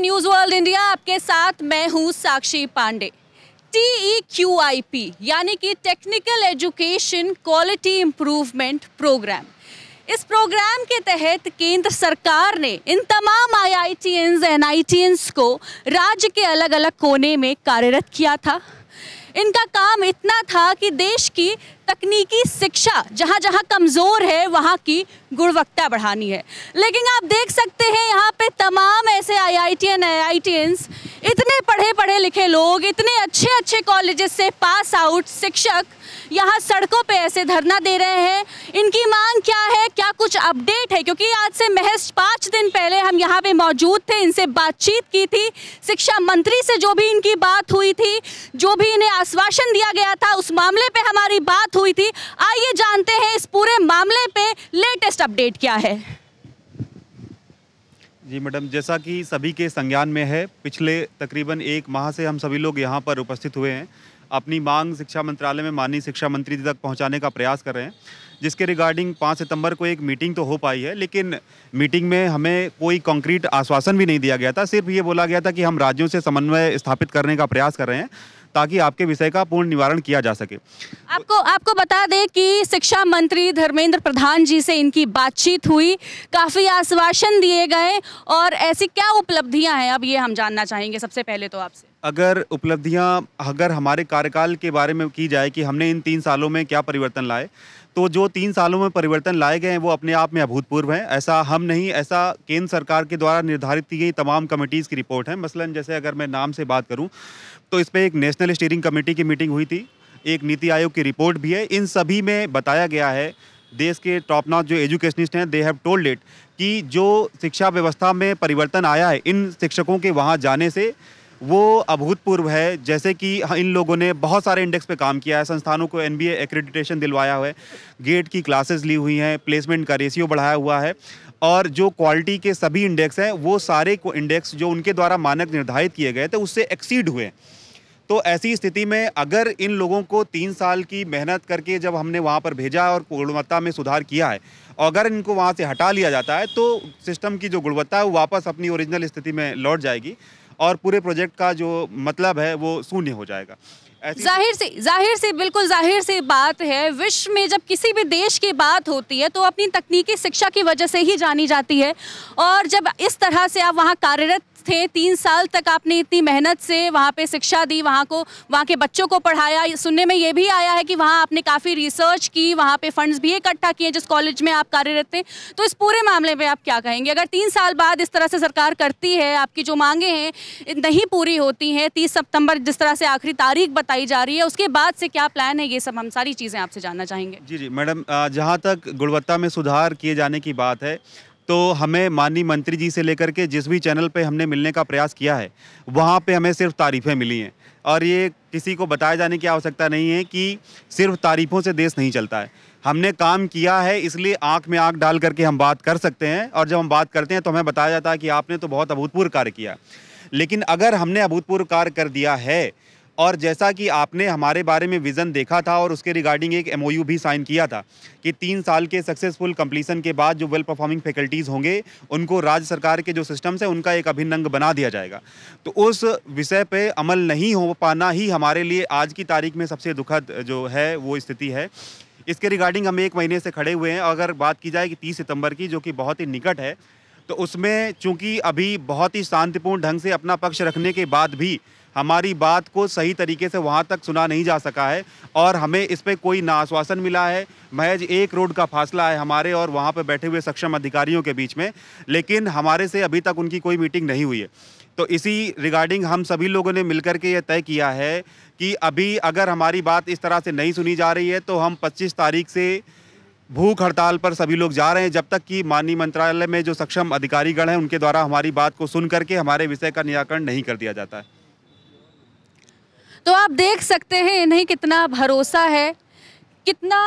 News world India आपके साथ मैं हूं Sakshi Pandey T Q I P यानी कि technical education quality improvement program इस प्रोग्राम के तहत केंद्र सरकार ने इन तमाम I I T N N I T एनस को राज्य के अलग अलग कोने में कार्यरत किया था इनका काम इतना था कि देश की तकनीकी शिक्षा जहाँ जहाँ कमज़ोर है वहाँ की गुणवत्ता बढ़ानी है लेकिन आप देख सकते हैं यहाँ पे तमाम ऐसे I I T N I I T इतने पढ़े पढ़े लिखे लोग इतने अच्छे अच्छे कॉलेजेस से पास आउट शिक्षक यहाँ सड़कों पे ऐसे धरना दे रहे हैं इनकी मांग क्या है क्या कुछ अपडेट है क्योंकि आज से महज पाँच दिन पहले हम यहाँ पे मौजूद थे इनसे बातचीत की थी शिक्षा मंत्री से जो भी इनकी बात हुई थी जो भी इन्हें आश्वासन दिया गया था उस मामले पे हमारी बात हुई थी आइए जानते हैं इस पूरे मामले पे लेटेस्ट अपडेट क्या है जी मैडम जैसा कि सभी के संज्ञान में है पिछले तकरीबन एक माह से हम सभी लोग यहाँ पर उपस्थित हुए हैं अपनी मांग शिक्षा मंत्रालय में माननीय शिक्षा मंत्री तक पहुंचाने का प्रयास कर रहे हैं जिसके रिगार्डिंग 5 सितंबर को एक मीटिंग तो हो पाई है लेकिन मीटिंग में हमें कोई कंक्रीट आश्वासन भी नहीं दिया गया था सिर्फ ये बोला गया था कि हम राज्यों से समन्वय स्थापित करने का प्रयास कर रहे हैं ताकि आपके विषय का पूर्ण निवारण किया जा सके आपको आपको बता दें कि शिक्षा मंत्री धर्मेंद्र प्रधान जी से इनकी बातचीत हुई काफ़ी आश्वासन दिए गए और ऐसी क्या उपलब्धियां हैं अब ये हम जानना चाहेंगे सबसे पहले तो आपसे अगर उपलब्धियां अगर हमारे कार्यकाल के बारे में की जाए कि हमने इन तीन सालों में क्या परिवर्तन लाए तो जो तीन सालों में परिवर्तन लाए गए हैं वो अपने आप में अभूतपूर्व हैं ऐसा हम नहीं ऐसा केंद्र सरकार के द्वारा निर्धारित की गई तमाम कमेटीज़ की रिपोर्ट है मसलन जैसे अगर मैं नाम से बात करूं तो इस पर एक नेशनल स्टीयरिंग कमेटी की मीटिंग हुई थी एक नीति आयोग की रिपोर्ट भी है इन सभी में बताया गया है देश के टॉप नॉट जो एजुकेशनिस्ट हैं दे हैव टोल्ड इट कि जो शिक्षा व्यवस्था में परिवर्तन आया है इन शिक्षकों के वहाँ जाने से वो अभूतपूर्व है जैसे कि इन लोगों ने बहुत सारे इंडेक्स पे काम किया है संस्थानों को एन बी एक्रेडिटेशन दिलवाया हुआ है गेट की क्लासेस ली हुई हैं प्लेसमेंट का रेशियो बढ़ाया हुआ है और जो क्वालिटी के सभी इंडेक्स हैं वो सारे को इंडेक्स जो उनके द्वारा मानक निर्धारित किए गए थे उससे एक्सीड हुए हैं तो ऐसी स्थिति में अगर इन लोगों को तीन साल की मेहनत करके जब हमने वहाँ पर भेजा और गुणवत्ता में सुधार किया है और अगर इनको वहाँ से हटा लिया जाता है तो सिस्टम की जो गुणवत्ता है वो वापस अपनी ओरिजिनल स्थिति में लौट जाएगी और पूरे प्रोजेक्ट का जो मतलब है वो शून्य हो जाएगा जाहिर सी जाहिर सी बिल्कुल जाहिर सी बात है विश्व में जब किसी भी देश की बात होती है तो अपनी तकनीकी शिक्षा की वजह से ही जानी जाती है और जब इस तरह से आप वहाँ कार्यरत थे तीन साल तक आपने इतनी मेहनत से वहाँ पे शिक्षा दी वहाँ को वहाँ के बच्चों को पढ़ाया सुनने में ये भी आया है कि वहाँ आपने काफ़ी रिसर्च की वहाँ पे फंड्स भी इकट्ठा किए जिस कॉलेज में आप कार्यरत थे तो इस पूरे मामले में आप क्या कहेंगे अगर तीन साल बाद इस तरह से सरकार करती है आपकी जो मांगे हैं नहीं पूरी होती हैं तीस सितंबर जिस तरह से आखिरी तारीख बताई जा रही है उसके बाद से क्या प्लान है ये सब हम सारी चीज़ें आपसे जानना चाहेंगे जी जी मैडम जहाँ तक गुणवत्ता में सुधार किए जाने की बात है तो हमें माननीय मंत्री जी से लेकर के जिस भी चैनल पे हमने मिलने का प्रयास किया है वहाँ पे हमें सिर्फ तारीफ़ें मिली हैं और ये किसी को बताए जाने की आवश्यकता नहीं है कि सिर्फ तारीफ़ों से देश नहीं चलता है हमने काम किया है इसलिए आंख में आंख डाल करके हम बात कर सकते हैं और जब हम बात करते हैं तो हमें बताया जाता है कि आपने तो बहुत अभूतपूर्व कार्य किया लेकिन अगर हमने अभूतपूर्व कार्य कर दिया है और जैसा कि आपने हमारे बारे में विज़न देखा था और उसके रिगार्डिंग एक एम भी साइन किया था कि तीन साल के सक्सेसफुल कम्प्लीसन के बाद जो वेल परफॉर्मिंग फैकल्टीज़ होंगे उनको राज्य सरकार के जो सिस्टम्स हैं उनका एक अभिन्न अंग बना दिया जाएगा तो उस विषय पर अमल नहीं हो पाना ही हमारे लिए आज की तारीख में सबसे दुखद जो है वो स्थिति है इसके रिगार्डिंग हम एक महीने से खड़े हुए हैं अगर बात की जाए कि तीस सितंबर की जो कि बहुत ही निकट है तो उसमें चूंकि अभी बहुत ही शांतिपूर्ण ढंग से अपना पक्ष रखने के बाद भी हमारी बात को सही तरीके से वहाँ तक सुना नहीं जा सका है और हमें इस पर कोई ना आश्वासन मिला है महज एक रोड का फासला है हमारे और वहाँ पर बैठे हुए सक्षम अधिकारियों के बीच में लेकिन हमारे से अभी तक उनकी कोई मीटिंग नहीं हुई है तो इसी रिगार्डिंग हम सभी लोगों ने मिलकर के ये तय किया है कि अभी अगर हमारी बात इस तरह से नहीं सुनी जा रही है तो हम 25 तारीख से भूख हड़ताल पर सभी लोग जा रहे हैं जब तक कि माननीय मंत्रालय में जो सक्षम अधिकारीगण हैं उनके द्वारा हमारी बात को सुन करके हमारे विषय का निराकरण नहीं कर दिया जाता है तो आप देख सकते हैं इन्हें कितना भरोसा है कितना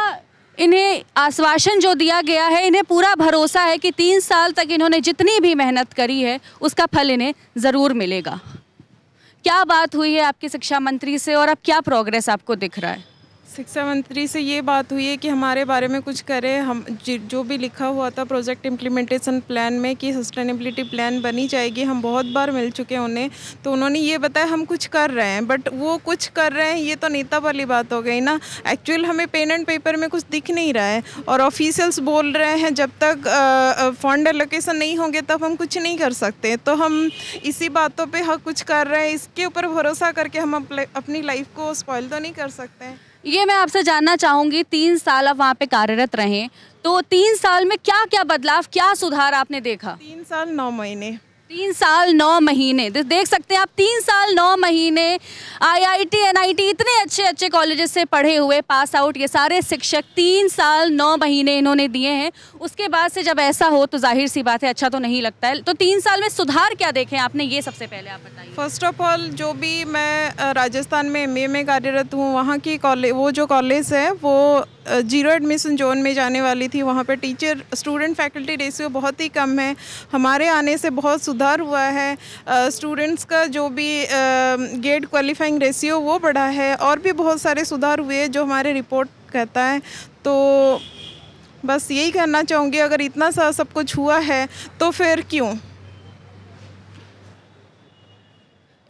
इन्हें आश्वासन जो दिया गया है इन्हें पूरा भरोसा है कि तीन साल तक इन्होंने जितनी भी मेहनत करी है उसका फल इन्हें ज़रूर मिलेगा क्या बात हुई है आपके शिक्षा मंत्री से और अब क्या प्रोग्रेस आपको दिख रहा है शिक्षा मंत्री से ये बात हुई है कि हमारे बारे में कुछ करें हम जो भी लिखा हुआ था प्रोजेक्ट इम्प्लीमेंटेशन प्लान में कि सस्टेनेबिलिटी प्लान बनी जाएगी हम बहुत बार मिल चुके हैं उन्हें तो उन्होंने ये बताया हम कुछ कर रहे हैं बट वो कुछ कर रहे हैं ये तो नेता वाली बात हो गई ना एक्चुअल हमें पेन एंड पेपर में कुछ दिख नहीं रहा है और ऑफिसल्स बोल रहे हैं जब तक फंड एलोकेशन नहीं होंगे तब हम कुछ नहीं कर सकते तो हम इसी बातों पर हाँ कुछ कर रहे हैं इसके ऊपर भरोसा करके हम अपनी लाइफ को स्पॉइल तो नहीं कर सकते हैं ये मैं आपसे जानना चाहूंगी तीन साल आप वहाँ पे कार्यरत रहे तो तीन साल में क्या क्या बदलाव क्या सुधार आपने देखा तीन साल नौ महीने तीन साल नौ महीने देख सकते हैं आप तीन साल नौ महीने आईआईटी एनआईटी इतने अच्छे अच्छे कॉलेजेस से पढ़े हुए पास आउट ये सारे शिक्षक तीन साल नौ महीने इन्होंने दिए हैं उसके बाद से जब ऐसा हो तो जाहिर सी बात है अच्छा तो नहीं लगता है तो तीन साल में सुधार क्या देखें आपने ये सबसे पहले आप बताइए फर्स्ट ऑफ ऑल जो भी मैं राजस्थान में एम में कार्यरत हूँ वहाँ की कॉलेज वो जो कॉलेज है वो जीरो एडमिशन जोन में जाने वाली थी वहाँ पर टीचर स्टूडेंट फैकल्टी रेशियो बहुत ही कम है हमारे आने से बहुत सुधार हुआ है स्टूडेंट्स का जो भी गेट क्वालिफाइंग रेशियो वो बढ़ा है और भी बहुत सारे सुधार हुए जो हमारे रिपोर्ट कहता है तो बस यही कहना चाहूँगी अगर इतना सा सब कुछ हुआ है तो फिर क्यों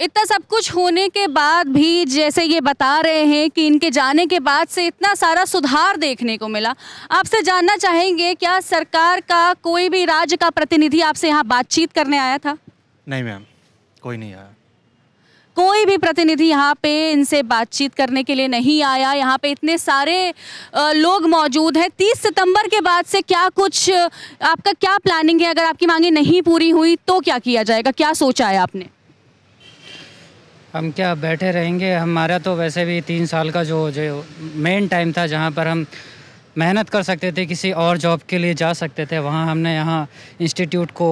इतना सब कुछ होने के बाद भी जैसे ये बता रहे हैं कि इनके जाने के बाद से इतना सारा सुधार देखने को मिला आपसे जानना चाहेंगे क्या सरकार का कोई भी राज्य का प्रतिनिधि आपसे यहाँ बातचीत करने आया था नहीं मैम कोई नहीं आया कोई भी प्रतिनिधि यहाँ पे इनसे बातचीत करने के लिए नहीं आया यहाँ पे इतने सारे लोग मौजूद हैं तीस सितंबर के बाद से क्या कुछ आपका क्या प्लानिंग है अगर आपकी मांगे नहीं पूरी हुई तो क्या किया जाएगा क्या सोचा है आपने हम क्या बैठे रहेंगे हमारा तो वैसे भी तीन साल का जो जो मेन टाइम था जहाँ पर हम मेहनत कर सकते थे किसी और जॉब के लिए जा सकते थे वहाँ हमने यहाँ इंस्टीट्यूट को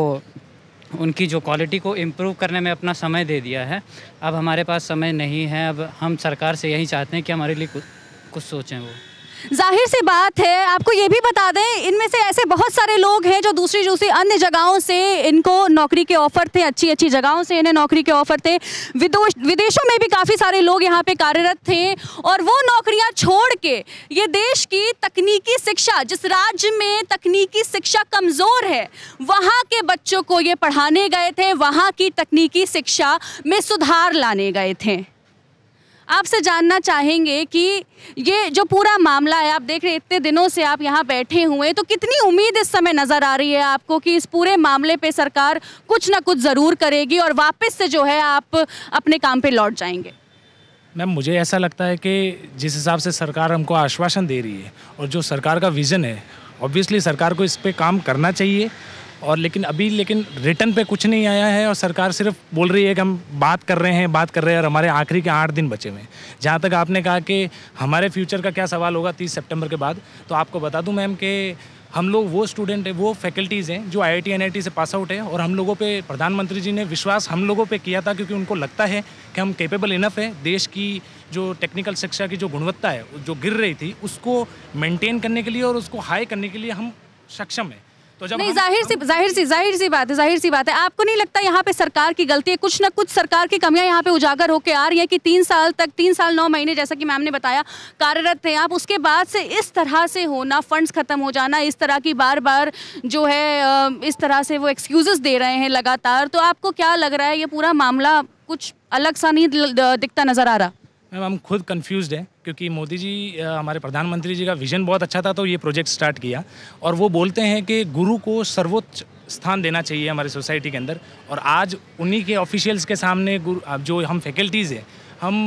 उनकी जो क्वालिटी को इम्प्रूव करने में अपना समय दे दिया है अब हमारे पास समय नहीं है अब हम सरकार से यही चाहते हैं कि हमारे लिए कुछ कुछ सोचें वो जाहिर सी बात है आपको ये भी बता दें इनमें से ऐसे बहुत सारे लोग हैं जो दूसरी दूसरी अन्य जगहों से इनको नौकरी के ऑफर थे अच्छी अच्छी जगहों से इन्हें नौकरी के ऑफर थे विदेशों में भी काफ़ी सारे लोग यहाँ पे कार्यरत थे और वो नौकरियाँ छोड़ के ये देश की तकनीकी शिक्षा जिस राज्य में तकनीकी शिक्षा कमज़ोर है वहाँ के बच्चों को ये पढ़ाने गए थे वहाँ की तकनीकी शिक्षा में सुधार लाने गए थे आपसे जानना चाहेंगे कि ये जो पूरा मामला है आप देख रहे इतने दिनों से आप यहाँ बैठे हुए तो कितनी उम्मीद इस समय नज़र आ रही है आपको कि इस पूरे मामले पे सरकार कुछ ना कुछ ज़रूर करेगी और वापस से जो है आप अपने काम पे लौट जाएंगे मैम मुझे ऐसा लगता है कि जिस हिसाब से सरकार हमको आश्वासन दे रही है और जो सरकार का विज़न है ऑब्वियसली सरकार को इस पर काम करना चाहिए और लेकिन अभी लेकिन रिटर्न पे कुछ नहीं आया है और सरकार सिर्फ बोल रही है कि हम बात कर रहे हैं बात कर रहे हैं और हमारे आखिरी के आठ दिन बचे हुए हैं जहाँ तक आपने कहा कि हमारे फ्यूचर का क्या सवाल होगा तीस सितंबर के बाद तो आपको बता दूं मैम कि हम लोग वो स्टूडेंट हैं वो फैकल्टीज़ हैं जो आई आई से पास आउट है और हम लोगों पर प्रधानमंत्री जी ने विश्वास हम लोगों पर किया था क्योंकि उनको लगता है कि हम केपेबल इनफ है देश की जो टेक्निकल शिक्षा की जो गुणवत्ता है जो गिर रही थी उसको मेनटेन करने के लिए और उसको हाई करने के लिए हम सक्षम हैं तो जब नहीं जाहिर सी जाहिर सी जाहिर सी बात है जाहिर सी बात है आपको नहीं लगता यहाँ पे सरकार की गलती है कुछ ना कुछ सरकार की कमियां यहाँ पे उजागर होकर आ रही है कि तीन साल तक तीन साल नौ महीने जैसा कि मैम ने बताया कार्यरत थे आप उसके बाद से इस तरह से होना फंड्स खत्म हो जाना इस तरह की बार बार जो है इस तरह से वो एक्सक्यूजेस दे रहे हैं लगातार तो आपको क्या लग रहा है ये पूरा मामला कुछ अलग सा नहीं दिखता नजर आ रहा मैम हम खुद कंफ्यूज हैं क्योंकि मोदी जी हमारे प्रधानमंत्री जी का विजन बहुत अच्छा था तो ये प्रोजेक्ट स्टार्ट किया और वो बोलते हैं कि गुरु को सर्वोच्च स्थान देना चाहिए हमारे सोसाइटी के अंदर और आज उन्हीं के ऑफिशियल्स के सामने जो हम फैकल्टीज़ हैं हम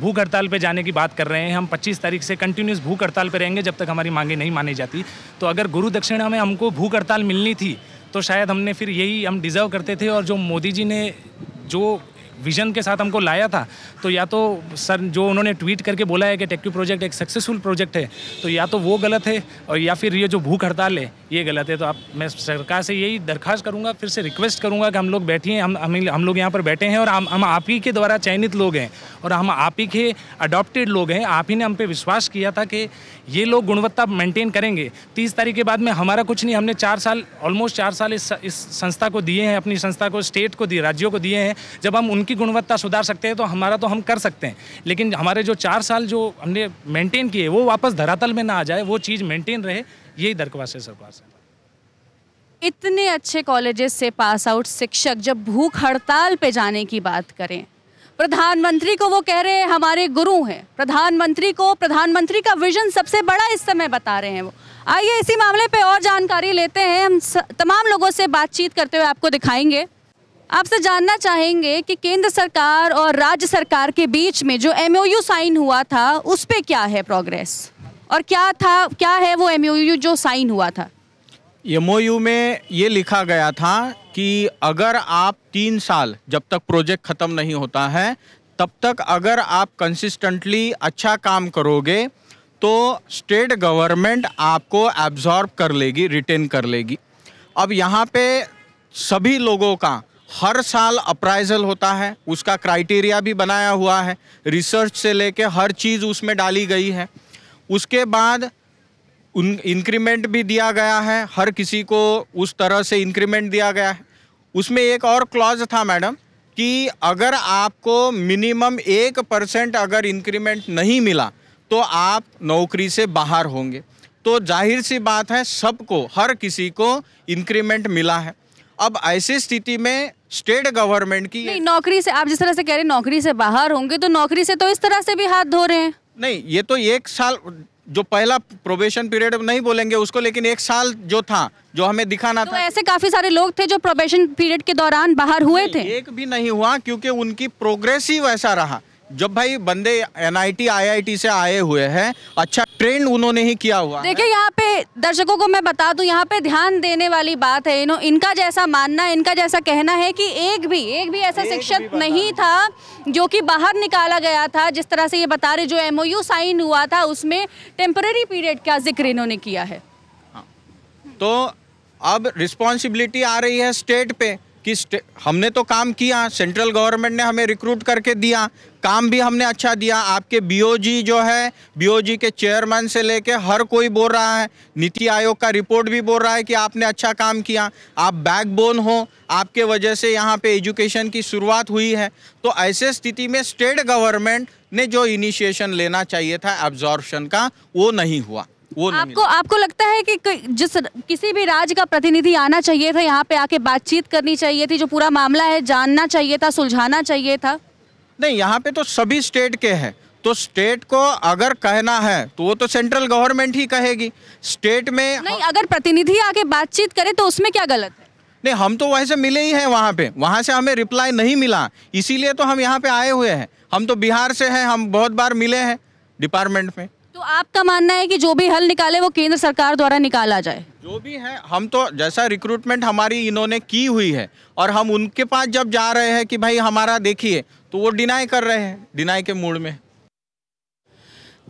भूख हड़ताल पे जाने की बात कर रहे हैं हम 25 तारीख से कंटिन्यूस भूख हड़ताल पे रहेंगे जब तक हमारी मांगे नहीं मानी जाती तो अगर गुरु दक्षिणा में हमको भूख हड़ताल मिलनी थी तो शायद हमने फिर यही हम डिज़र्व करते थे और जो मोदी जी ने जो विजन के साथ हमको लाया था तो या तो सर जो उन्होंने ट्वीट करके बोला है कि टेक्यू प्रोजेक्ट एक सक्सेसफुल प्रोजेक्ट है तो या तो वो गलत है और या फिर ये जो भूख हड़ताल है ये गलत है तो आप मैं सरकार से यही दरखास्त करूँगा फिर से रिक्वेस्ट करूँगा कि हम लोग बैठिए हम हम हम लोग यहाँ पर बैठे हैं और हम हम आप ही के द्वारा चयनित लोग हैं और हम आप ही के अडॉप्टेड लोग हैं आप ही ने हम पे विश्वास किया था कि ये लोग गुणवत्ता मेंटेन करेंगे तीस तारीख के बाद में हमारा कुछ नहीं हमने चार साल ऑलमोस्ट चार साल इस इस संस्था को दिए हैं अपनी संस्था को स्टेट को दिए राज्यों को दिए हैं जब हम उनके की गुणवत्ता सुधार सकते हैं तो हमारा तो हम कर सकते हैं लेकिन हमारे जो चार साल जो हमने मेंटेन किए वो वापस धरातल में ना आ जाए वो चीज़ मेंटेन रहे यही दरख्वास्त है सरकार से इतने अच्छे कॉलेजेस से पास आउट शिक्षक जब भूख हड़ताल पे जाने की बात करें प्रधानमंत्री को वो कह रहे हैं हमारे गुरु हैं प्रधानमंत्री को प्रधानमंत्री का विजन सबसे बड़ा इस समय बता रहे हैं वो आइए इसी मामले पे और जानकारी लेते हैं हम तमाम लोगों से बातचीत करते हुए आपको दिखाएंगे आपसे जानना चाहेंगे कि केंद्र सरकार और राज्य सरकार के बीच में जो एमओयू साइन हुआ था उस पर क्या है प्रोग्रेस और क्या था क्या है वो एमओयू जो साइन हुआ था एमओयू में ये लिखा गया था कि अगर आप तीन साल जब तक प्रोजेक्ट ख़त्म नहीं होता है तब तक अगर आप कंसिस्टेंटली अच्छा काम करोगे तो स्टेट गवर्नमेंट आपको एब्जॉर्ब कर लेगी रिटेन कर लेगी अब यहाँ पे सभी लोगों का हर साल अप्राइजल होता है उसका क्राइटेरिया भी बनाया हुआ है रिसर्च से लेके हर चीज़ उसमें डाली गई है उसके बाद उन इंक्रीमेंट भी दिया गया है हर किसी को उस तरह से इंक्रीमेंट दिया गया है उसमें एक और क्लॉज था मैडम कि अगर आपको मिनिमम एक परसेंट अगर इंक्रीमेंट नहीं मिला तो आप नौकरी से बाहर होंगे तो जाहिर सी बात है सबको हर किसी को इंक्रीमेंट मिला है अब ऐसी स्थिति में स्टेट गवर्नमेंट की नहीं नौकरी से आप जिस तरह से कह रहे हैं नौकरी से बाहर होंगे तो नौकरी से तो इस तरह से भी हाथ धो रहे हैं नहीं ये तो एक साल जो पहला प्रोबेशन पीरियड नहीं बोलेंगे उसको लेकिन एक साल जो था जो हमें दिखाना तो था ऐसे काफी सारे लोग थे जो प्रोबेशन पीरियड के दौरान बाहर हुए थे एक भी नहीं हुआ क्योंकि उनकी प्रोग्रेसिव ऐसा रहा जब भाई बंदे एनआईटी आईआईटी से आए हुए हैं अच्छा ट्रेंड उन्होंने ही किया हुआ देखिए यहाँ पे दर्शकों को मैं बता दूं यहाँ पे ध्यान देने वाली बात है इनो इनका जैसा मानना इनका जैसा कहना है कि एक भी एक भी ऐसा शिक्षक नहीं था जो कि बाहर निकाला गया था जिस तरह से ये बता रहे जो एमओयू साइन हुआ था उसमें टेम्पररी पीरियड का जिक्र इन्होंने किया है हाँ। तो अब रिस्पॉन्सिबिलिटी आ रही है स्टेट पे कि हमने तो काम किया सेंट्रल गवर्नमेंट ने हमें रिक्रूट करके दिया काम भी हमने अच्छा दिया आपके बीओजी जो है बीओजी के चेयरमैन से लेके हर कोई बोल रहा है नीति आयोग का रिपोर्ट भी बोल रहा है कि आपने अच्छा काम किया आप बैकबोन हो आपके वजह से यहाँ पे एजुकेशन की शुरुआत हुई है तो ऐसे स्थिति में स्टेट गवर्नमेंट ने जो इनिशिएशन लेना चाहिए था एब्जॉर्बन का वो नहीं हुआ वो आपको आपको लगता है कि जिस किसी भी राज्य का प्रतिनिधि आना चाहिए था यहाँ पे आके बातचीत करनी चाहिए थी जो पूरा मामला है जानना चाहिए था सुलझाना चाहिए था नहीं यहाँ पे तो सभी स्टेट के हैं तो स्टेट को अगर कहना है तो वो तो सेंट्रल गवर्नमेंट ही कहेगी स्टेट में नहीं अगर प्रतिनिधि आके बातचीत करे तो उसमें क्या गलत है नहीं हम तो वहीं से मिले ही हैं वहाँ पे वहाँ से हमें रिप्लाई नहीं मिला इसीलिए तो हम यहाँ पे आए हुए हैं हम तो बिहार से हैं हम बहुत बार मिले हैं डिपार्टमेंट में तो आपका मानना है कि जो भी हल निकाले वो केंद्र सरकार द्वारा निकाला जाए जो भी है हम तो जैसा रिक्रूटमेंट हमारी इन्होंने की हुई है और हम उनके पास जब जा रहे हैं कि भाई हमारा देखिए तो वो डिनाई कर रहे हैं डिनाई के मूड में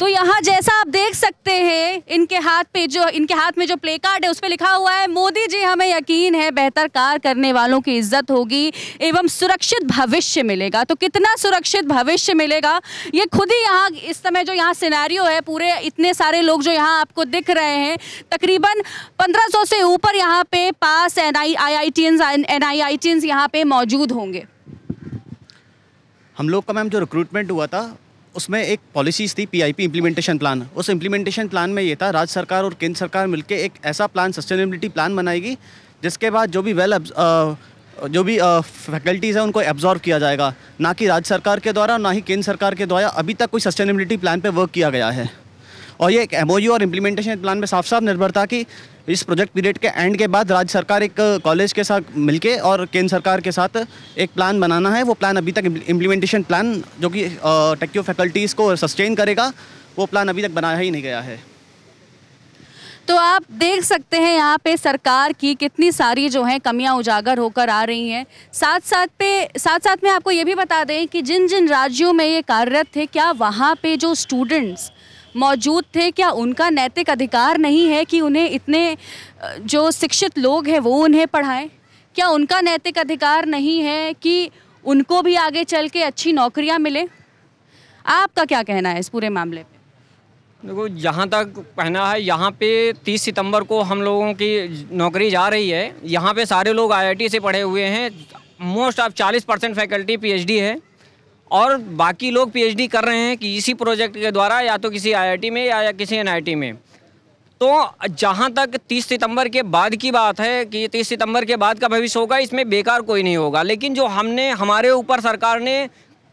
तो यहाँ जैसा आप देख सकते हैं इनके हाथ पे जो इनके हाथ में जो प्ले कार्ड है उस पर लिखा हुआ है मोदी जी हमें यकीन है बेहतर कार करने वालों की इज्जत होगी एवं सुरक्षित भविष्य मिलेगा तो कितना सुरक्षित भविष्य मिलेगा ये खुद ही यहाँ इस समय जो यहाँ सिनेरियो है पूरे इतने सारे लोग जो यहाँ आपको दिख रहे हैं तकरीबन पंद्रह से ऊपर यहाँ पे पास N I I I T N I I T यहाँ पे मौजूद होंगे हम लोग का मैम जो रिक्रूटमेंट हुआ था उसमें एक पॉलिसीज़ थी पीआईपी इंप्लीमेंटेशन प्लान उस इंप्लीमेंटेशन प्लान में ये था राज्य सरकार और केंद्र सरकार मिलकर एक ऐसा प्लान सस्टेनेबिलिटी प्लान बनाएगी जिसके बाद जो भी वेल जो भी फैकल्टीज़ हैं उनको एब्जॉर्व किया जाएगा ना कि राज्य सरकार के द्वारा ना ही केंद्र सरकार के द्वारा अभी तक कोई सस्टेनेबिलिटी प्लान पर वर्क किया गया है और ये एक एमओयू और इम्प्लीमेंटेशन प्लान पर साफ साफ निर्भर था कि इस प्रोजेक्ट पीरियड के एंड के बाद राज्य सरकार एक कॉलेज के साथ मिलके और केंद्र सरकार के साथ एक प्लान बनाना है वो प्लान अभी तक इम्प्लीमेंटेशन प्लान जो कि टेक्यो फैकल्टीज़ को सस्टेन करेगा वो प्लान अभी तक बनाया ही नहीं गया है तो आप देख सकते हैं यहाँ पे सरकार की कितनी सारी जो है कमियाँ उजागर होकर आ रही हैं साथ साथ पे साथ साथ में आपको ये भी बता दें कि जिन जिन राज्यों में ये कार्यरत थे क्या वहाँ पे जो स्टूडेंट्स मौजूद थे क्या उनका नैतिक अधिकार नहीं है कि उन्हें इतने जो शिक्षित लोग हैं वो उन्हें पढ़ाएं क्या उनका नैतिक अधिकार नहीं है कि उनको भी आगे चल के अच्छी नौकरियां मिलें आपका क्या कहना है इस पूरे मामले पे देखो जहाँ तक कहना है यहाँ पे 30 सितंबर को हम लोगों की नौकरी जा रही है यहाँ पे सारे लोग आईआईटी से पढ़े हुए हैं most of 40 percent faculty PhD है और बाकी लोग पीएचडी कर रहे हैं कि इसी प्रोजेक्ट के द्वारा या तो किसी आईआईटी में या, या किसी एनआईटी में तो जहाँ तक 30 सितंबर के बाद की बात है कि 30 सितंबर के बाद का भविष्य होगा इसमें बेकार कोई नहीं होगा लेकिन जो हमने हमारे ऊपर सरकार ने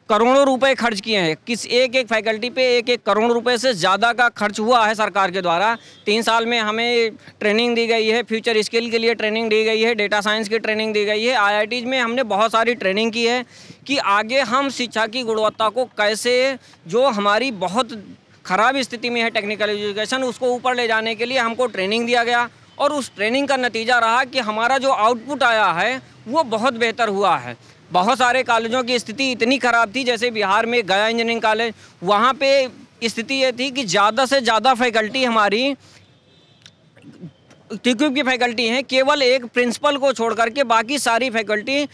करोड़ों रुपए खर्च किए हैं किस एक एक फैकल्टी पे एक एक करोड़ रुपए से ज़्यादा का खर्च हुआ है सरकार के द्वारा तीन साल में हमें ट्रेनिंग दी गई है फ्यूचर स्किल के लिए ट्रेनिंग दी गई है डेटा साइंस की ट्रेनिंग दी गई है आई में हमने बहुत सारी ट्रेनिंग की है कि आगे हम शिक्षा की गुणवत्ता को कैसे जो हमारी बहुत ख़राब स्थिति में है टेक्निकल एजुकेशन उसको ऊपर ले जाने के लिए हमको ट्रेनिंग दिया गया और उस ट्रेनिंग का नतीजा रहा कि हमारा जो आउटपुट आया है वो बहुत बेहतर हुआ है बहुत सारे कॉलेजों की स्थिति इतनी ख़राब थी जैसे बिहार में गया इंजीनियरिंग कॉलेज वहाँ पे स्थिति ये थी कि ज़्यादा से ज़्यादा फैकल्टी हमारी टीक्यूब की फैकल्टी हैं केवल एक प्रिंसिपल को छोड़ करके बाकी सारी फैकल्टी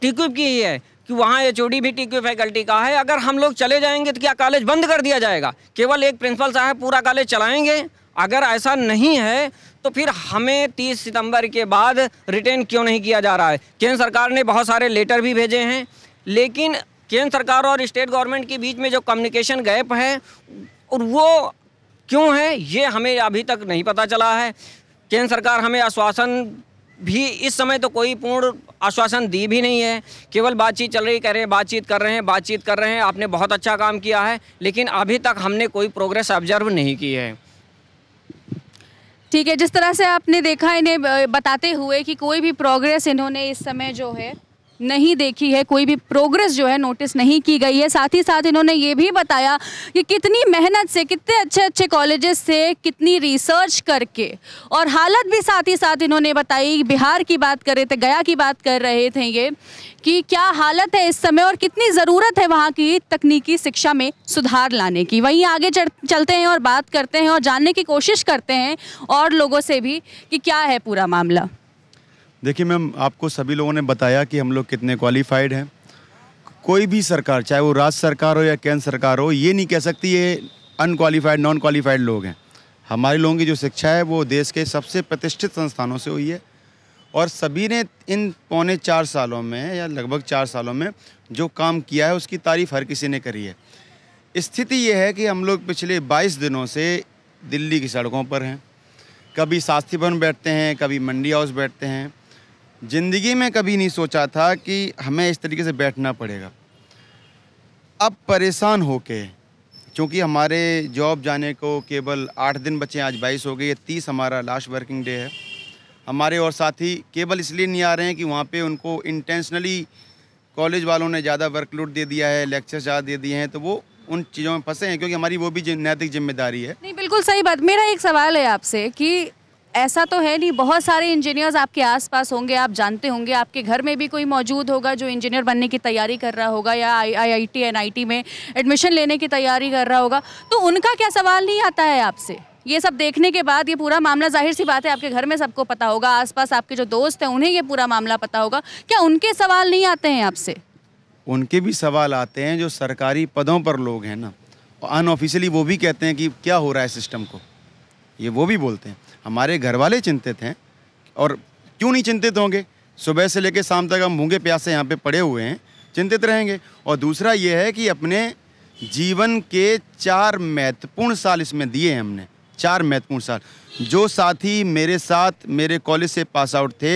टीक्यूब की ही है कि वहाँ एच भी टीक्यूब फैकल्टी का है अगर हम लोग चले जाएंगे तो क्या कॉलेज बंद कर दिया जाएगा केवल एक प्रिंसिपल साहब पूरा कॉलेज चलाएँगे अगर ऐसा नहीं है तो फिर हमें 30 सितंबर के बाद रिटेन क्यों नहीं किया जा रहा है केंद्र सरकार ने बहुत सारे लेटर भी भेजे हैं लेकिन केंद्र सरकार और स्टेट गवर्नमेंट के बीच में जो कम्युनिकेशन गैप है और वो क्यों है ये हमें अभी तक नहीं पता चला है केंद्र सरकार हमें आश्वासन भी इस समय तो कोई पूर्ण आश्वासन दी भी नहीं है केवल बातचीत चल रही कह रहे हैं बातचीत कर रहे हैं बातचीत कर रहे हैं आपने बहुत अच्छा काम किया है लेकिन अभी तक हमने कोई प्रोग्रेस ऑब्जर्व नहीं की है ठीक है जिस तरह से आपने देखा इन्हें बताते हुए कि कोई भी प्रोग्रेस इन्होंने इस समय जो है नहीं देखी है कोई भी प्रोग्रेस जो है नोटिस नहीं की गई है साथ ही साथ इन्होंने ये भी बताया कि कितनी मेहनत से कितने अच्छे अच्छे कॉलेजेस से कितनी रिसर्च करके और हालत भी साथ ही साथ इन्होंने बताई बिहार की बात कर रहे थे गया की बात कर रहे थे ये कि क्या हालत है इस समय और कितनी ज़रूरत है वहाँ की तकनीकी शिक्षा में सुधार लाने की वहीं आगे चलते हैं और बात करते हैं और जानने की कोशिश करते हैं और लोगों से भी कि क्या है पूरा मामला देखिए मैम आपको सभी लोगों ने बताया कि हम लोग कितने क्वालिफाइड हैं कोई भी सरकार चाहे वो राज्य सरकार हो या केंद्र सरकार हो ये नहीं कह सकती ये अनक्वालिफाइड नॉन क्वालिफाइड लोग हैं हमारे लोगों की जो शिक्षा है वो देश के सबसे प्रतिष्ठित संस्थानों से हुई है और सभी ने इन पौने चार सालों में या लगभग चार सालों में जो काम किया है उसकी तारीफ हर किसी ने करी है स्थिति ये है कि हम लोग पिछले 22 दिनों से दिल्ली की सड़कों पर हैं कभी शास्त्री भवन बैठते हैं कभी मंडी हाउस बैठते हैं ज़िंदगी में कभी नहीं सोचा था कि हमें इस तरीके से बैठना पड़ेगा अब परेशान होके क्योंकि हमारे जॉब जाने को केवल आठ दिन बचे आज बाईस हो गई है तीस हमारा लास्ट वर्किंग डे है हमारे और साथी केवल इसलिए नहीं आ रहे हैं कि वहाँ पे उनको इंटेंशनली कॉलेज वालों ने ज़्यादा वर्कलोड दे दिया है लेक्चर ज़्यादा दे दिए हैं तो वो उन चीज़ों में फंसे हैं क्योंकि हमारी वो भी नैतिक जिम्मेदारी है नहीं बिल्कुल सही बात मेरा एक सवाल है आपसे कि ऐसा तो है नहीं बहुत सारे इंजीनियर्स आपके आसपास होंगे आप जानते होंगे आपके घर में भी कोई मौजूद होगा जो इंजीनियर बनने की तैयारी कर रहा होगा या आईआईटी आई में एडमिशन लेने की तैयारी कर रहा होगा तो उनका क्या सवाल नहीं आता है आपसे ये सब देखने के बाद ये पूरा मामला जाहिर सी बात है आपके घर में सबको पता होगा आसपास आपके जो दोस्त हैं उन्हें ये पूरा मामला पता होगा क्या उनके सवाल नहीं आते हैं आपसे उनके भी सवाल आते हैं जो सरकारी पदों पर लोग हैं ना अनऑफिशियली वो भी कहते हैं कि क्या हो रहा है सिस्टम को ये वो भी बोलते हैं हमारे घर वाले चिंतित हैं और क्यों नहीं चिंतित होंगे सुबह से लेकर शाम तक हम भूखे प्यासे यहाँ पे पड़े हुए हैं चिंतित रहेंगे और दूसरा ये है कि अपने जीवन के चार महत्वपूर्ण साल इसमें दिए हैं हमने चार महत्वपूर्ण साल जो साथी मेरे साथ मेरे कॉलेज से पास आउट थे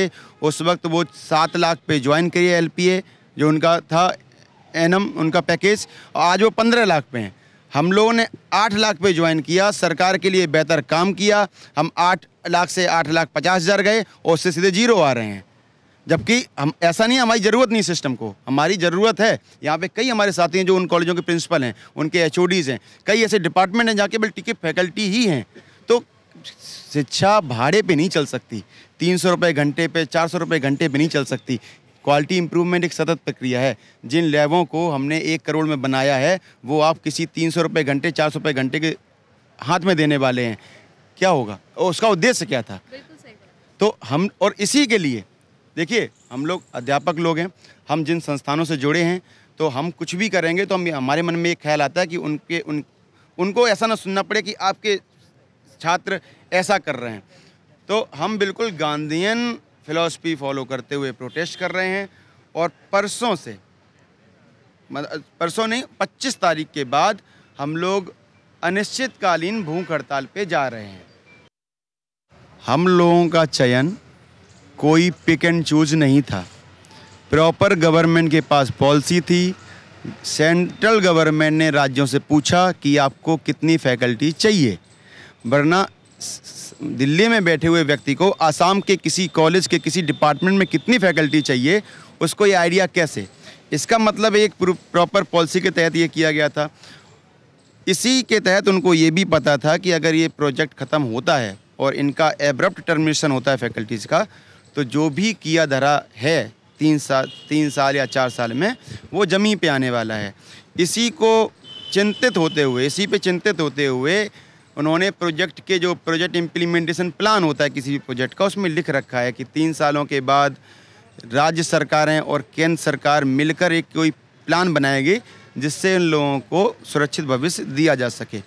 उस वक्त वो सात लाख पे ज्वाइन करिए एल जो उनका था एनम उनका पैकेज आज वो पंद्रह लाख पे हैं हम लोगों ने आठ लाख पे ज्वाइन किया सरकार के लिए बेहतर काम किया हम आठ लाख से आठ लाख पचास हज़ार गए और उससे सीधे जीरो आ रहे हैं जबकि हम ऐसा नहीं हमारी ज़रूरत नहीं सिस्टम को हमारी ज़रूरत है यहाँ पे कई हमारे साथी हैं जो उन कॉलेजों के प्रिंसिपल हैं उनके एच हैं कई ऐसे डिपार्टमेंट हैं जहाँ केवल टिके फैकल्टी ही हैं तो शिक्षा भाड़े पर नहीं चल सकती तीन सौ रुपये घंटे पे चार सौ रुपये घंटे पे नहीं चल सकती क्वालिटी इम्प्रूवमेंट एक सतत प्रक्रिया है जिन लैबों को हमने एक करोड़ में बनाया है वो आप किसी तीन सौ रुपये घंटे चार सौ रुपये घंटे के हाथ में देने वाले हैं क्या होगा और उसका उद्देश्य क्या था तो हम और इसी के लिए देखिए हम लोग अध्यापक लोग हैं हम जिन संस्थानों से जुड़े हैं तो हम कुछ भी करेंगे तो हम हमारे मन में एक ख्याल आता है कि उनके उन उनको ऐसा ना सुनना पड़े कि आपके छात्र ऐसा कर रहे हैं तो हम बिल्कुल गांधीन फिलॉसफी फॉलो करते हुए प्रोटेस्ट कर रहे हैं और परसों से परसों नहीं 25 तारीख के बाद हम लोग अनिश्चितकालीन भूख हड़ताल पे जा रहे हैं हम लोगों का चयन कोई पिक एंड चूज नहीं था प्रॉपर गवर्नमेंट के पास पॉलिसी थी सेंट्रल गवर्नमेंट ने राज्यों से पूछा कि आपको कितनी फैकल्टी चाहिए वरना दिल्ली में बैठे हुए व्यक्ति को आसाम के किसी कॉलेज के किसी डिपार्टमेंट में कितनी फैकल्टी चाहिए उसको ये आइडिया कैसे इसका मतलब एक प्रॉपर पॉलिसी के तहत ये किया गया था इसी के तहत उनको ये भी पता था कि अगर ये प्रोजेक्ट ख़त्म होता है और इनका एब्रप्ट टर्मिनेशन होता है फैकल्टीज़ का तो जो भी किया धरा है तीन साल तीन साल या चार साल में वो जमी पे आने वाला है इसी को चिंतित होते हुए इसी पे चिंतित होते हुए उन्होंने प्रोजेक्ट के जो प्रोजेक्ट इम्प्लीमेंटेशन प्लान होता है किसी भी प्रोजेक्ट का उसमें लिख रखा है कि तीन सालों के बाद राज्य सरकारें और केंद्र सरकार मिलकर एक कोई प्लान बनाएगी जिससे इन लोगों को सुरक्षित भविष्य दिया जा सके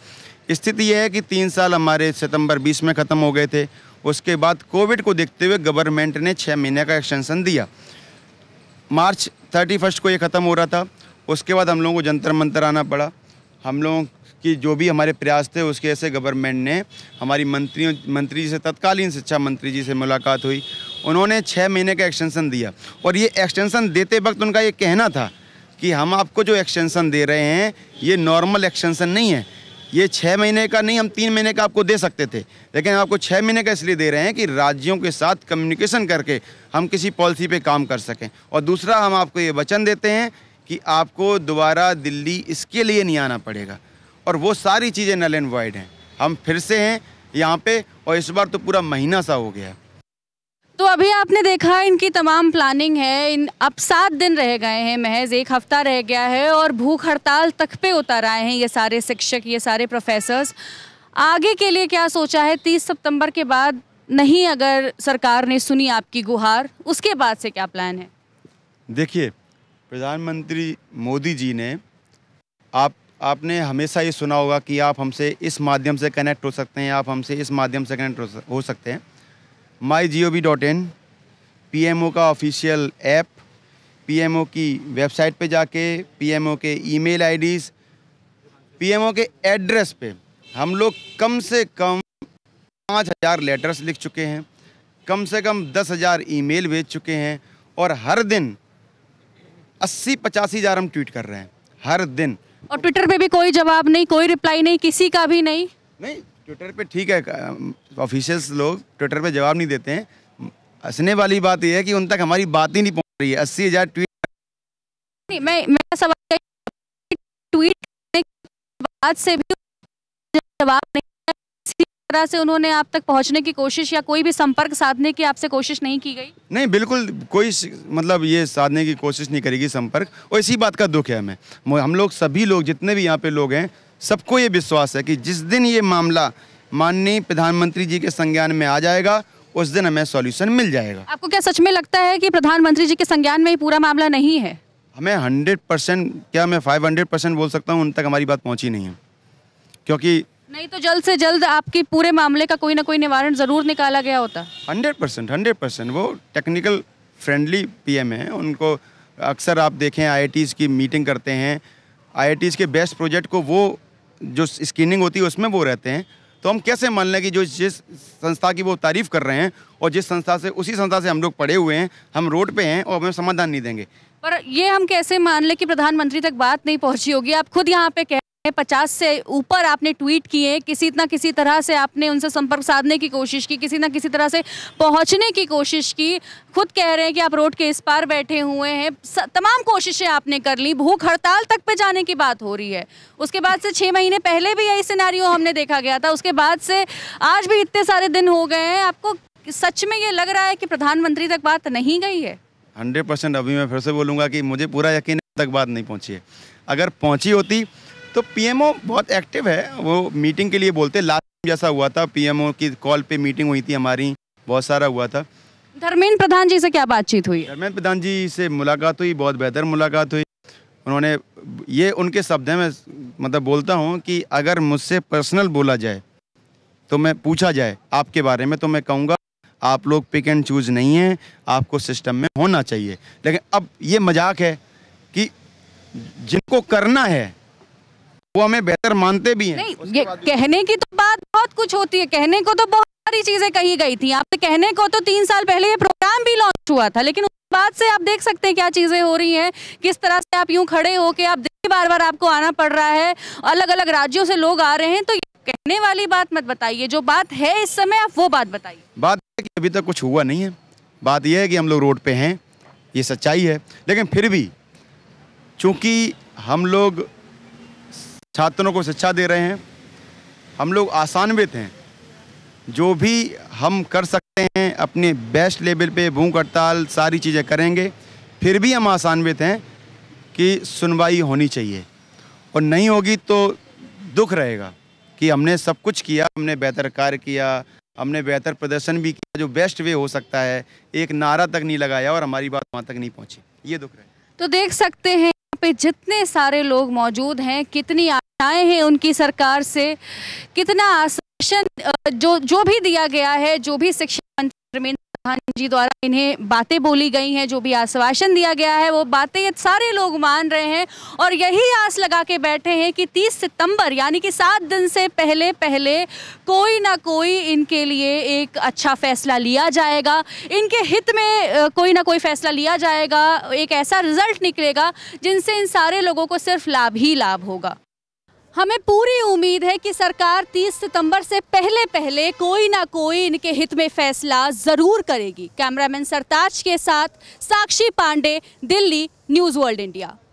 स्थिति यह है कि तीन साल हमारे सितंबर 20 में ख़त्म हो गए थे उसके बाद कोविड को देखते हुए गवर्नमेंट ने छः महीने का एक्सटेंशन दिया मार्च थर्टी फर्स्ट को ये ख़त्म हो रहा था उसके बाद हम लोगों को जंतर मंतर आना पड़ा हम लोगों कि जो भी हमारे प्रयास थे उसके ऐसे गवर्नमेंट ने हमारी मंत्रियों मंत्री जी से तत्कालीन शिक्षा मंत्री जी से मुलाकात हुई उन्होंने छः महीने का एक्सटेंसन दिया और ये एक्सटेंसन देते वक्त उनका ये कहना था कि हम आपको जो एक्सटेंसन दे रहे हैं ये नॉर्मल एक्सटेंसन नहीं है ये छः महीने का नहीं हम तीन महीने का आपको दे सकते थे लेकिन हम आपको छः महीने का इसलिए दे रहे हैं कि राज्यों के साथ कम्युनिकेशन करके हम किसी पॉलिसी पे काम कर सकें और दूसरा हम आपको ये वचन देते हैं कि आपको दोबारा दिल्ली इसके लिए नहीं आना पड़ेगा और वो सारी चीज़ें नल एंड वाइड हैं हम फिर से हैं यहाँ पे और इस बार तो पूरा महीना सा हो गया तो अभी आपने देखा इनकी तमाम प्लानिंग है इन अब सात दिन रह गए हैं महज एक हफ्ता रह गया है और भूख हड़ताल तक पे उतर आए हैं ये सारे शिक्षक ये सारे प्रोफेसर्स आगे के लिए क्या सोचा है तीस सितंबर के बाद नहीं अगर सरकार ने सुनी आपकी गुहार उसके बाद से क्या प्लान है देखिए प्रधानमंत्री मोदी जी ने आप आपने हमेशा ये सुना होगा कि आप हमसे इस माध्यम से कनेक्ट हो सकते हैं आप हमसे इस माध्यम से कनेक्ट हो सकते हैं my G O V dot in P M O का official app P M O की वेबसाइट पे जाके पी एम ओ के email IDs P M O के एड्रेस पे हम लोग कम से कम पाँच हज़ार लेटर्स लिख चुके हैं कम से कम दस हज़ार ई मेल भेज चुके हैं और हर दिन अस्सी पचासी हज़ार हम ट्वीट कर रहे हैं हर दिन और ट्विटर पे भी कोई जवाब नहीं कोई रिप्लाई नहीं किसी का भी नहीं नहीं ट्विटर पे ठीक है ऑफिशियल्स लोग ट्विटर पे जवाब नहीं देते हैं हंसने वाली बात यह है कि उन तक हमारी बात ही नहीं पहुंच रही है अस्सी हज़ार ट्वीट नहीं मैं मेरा सवाल ट्वीट बाद से भी जवाब नहीं चोपड़ा से उन्होंने आप तक पहुंचने की कोशिश या कोई भी संपर्क साधने की आपसे कोशिश नहीं की गई नहीं बिल्कुल कोई मतलब ये साधने की कोशिश नहीं करेगी संपर्क और इसी बात का दुख है हमें हम लोग सभी लोग जितने भी यहाँ पे लोग हैं सबको ये विश्वास है कि जिस दिन ये मामला माननीय प्रधानमंत्री जी के संज्ञान में आ जाएगा उस दिन हमें सोल्यूशन मिल जाएगा आपको क्या सच में लगता है कि प्रधानमंत्री जी के संज्ञान में ही पूरा मामला नहीं है हमें हंड्रेड परसेंट क्या मैं फाइव हंड्रेड परसेंट बोल सकता हूँ उन तक हमारी बात पहुँची नहीं है क्योंकि नहीं तो जल्द से जल्द आपके पूरे मामले का कोई ना कोई निवारण जरूर निकाला गया होता हंड्रेड परसेंट हंड्रेड परसेंट वो टेक्निकल फ्रेंडली पीएम है उनको अक्सर आप देखें आईआईटीज़ की मीटिंग करते हैं आईआईटीज़ के बेस्ट प्रोजेक्ट को वो जो स्क्रीनिंग होती है उसमें वो रहते हैं तो हम कैसे मान लें कि जो जिस संस्था की वो तारीफ़ कर रहे हैं और जिस संस्था से उसी संस्था से हम लोग पड़े हुए हैं हम रोड पे हैं और हमें समाधान नहीं देंगे पर ये हम कैसे मान लें कि प्रधानमंत्री तक बात नहीं पहुंची होगी आप खुद यहाँ पे कह पचास से ऊपर आपने ट्वीट किए किसी ना किसी तरह से आपने उनसे संपर्क साधने की कोशिश की किसी ना किसी तरह से पहुंचने की कोशिश की खुद कह रहे हैं कि आप रोड के इस पार बैठे हुए हैं तमाम कोशिशें आपने कर ली भूख हड़ताल तक पे जाने की बात हो रही है उसके बाद से छः महीने पहले भी यही सिनारियों हमने देखा गया था उसके बाद से आज भी इतने सारे दिन हो गए हैं आपको सच में ये लग रहा है कि प्रधानमंत्री तक बात नहीं गई है हंड्रेड अभी मैं फिर से बोलूँगा कि मुझे पूरा यकीन तक बात नहीं पहुँची है अगर पहुँची होती तो पीएमओ बहुत एक्टिव है वो मीटिंग के लिए बोलते लास्ट जैसा हुआ था पीएमओ की कॉल पे मीटिंग हुई थी हमारी बहुत सारा हुआ था धर्मेंद्र प्रधान जी से क्या बातचीत हुई धर्मेंद्र प्रधान जी से मुलाकात हुई बहुत बेहतर मुलाकात हुई उन्होंने ये उनके शब्द मैं मतलब बोलता हूँ कि अगर मुझसे पर्सनल बोला जाए तो मैं पूछा जाए आपके बारे में तो मैं कहूँगा आप लोग पिक एंड चूज नहीं हैं आपको सिस्टम में होना चाहिए लेकिन अब ये मजाक है कि जिनको करना है वो हमें बेहतर मानते भी हैं नहीं ये कहने की तो बात बहुत कुछ होती है कहने को तो बहुत सारी चीजें कही गई थी आपके कहने को तो तीन साल पहले ये प्रोग्राम भी लॉन्च हुआ था लेकिन उस बात से आप देख सकते हैं क्या चीजें हो रही हैं किस तरह से आप यूं खड़े हो के आप देखिए बार बार आपको आना पड़ रहा है अलग अलग राज्यों से लोग आ रहे हैं तो कहने वाली बात मत बताइए जो बात है इस समय आप वो बात बताइए बात अभी तक कुछ हुआ नहीं है बात यह है कि हम लोग रोड पे हैं ये सच्चाई है लेकिन फिर भी चूंकि हम लोग छात्रों को शिक्षा दे रहे हैं हम लोग आसानवित हैं जो भी हम कर सकते हैं अपने बेस्ट लेवल पे भूख हड़ताल सारी चीज़ें करेंगे फिर भी हम आसानवित हैं कि सुनवाई होनी चाहिए और नहीं होगी तो दुख रहेगा कि हमने सब कुछ किया हमने बेहतर कार्य किया हमने बेहतर प्रदर्शन भी किया जो बेस्ट वे हो सकता है एक नारा तक नहीं लगाया और हमारी बात वहाँ तक नहीं पहुँची ये दुख रहे तो देख सकते हैं यहाँ पे जितने सारे लोग मौजूद हैं कितनी आए हैं उनकी सरकार से कितना आश्वासन जो जो भी दिया गया है जो भी शिक्षा मंत्री धर्मेंद्र प्रधान जी द्वारा इन्हें बातें बोली गई हैं जो भी आश्वासन दिया गया है वो बातें सारे लोग मान रहे हैं और यही आस लगा के बैठे हैं कि 30 सितंबर यानी कि सात दिन से पहले पहले कोई ना कोई इनके लिए एक अच्छा फैसला लिया जाएगा इनके हित में कोई ना कोई फैसला लिया जाएगा एक ऐसा रिजल्ट निकलेगा जिनसे इन सारे लोगों को सिर्फ लाभ ही लाभ होगा हमें पूरी उम्मीद है कि सरकार 30 सितंबर से पहले पहले कोई ना कोई इनके हित में फैसला ज़रूर करेगी कैमरामैन सरताज के साथ Sakshi Pandey Delhi news world India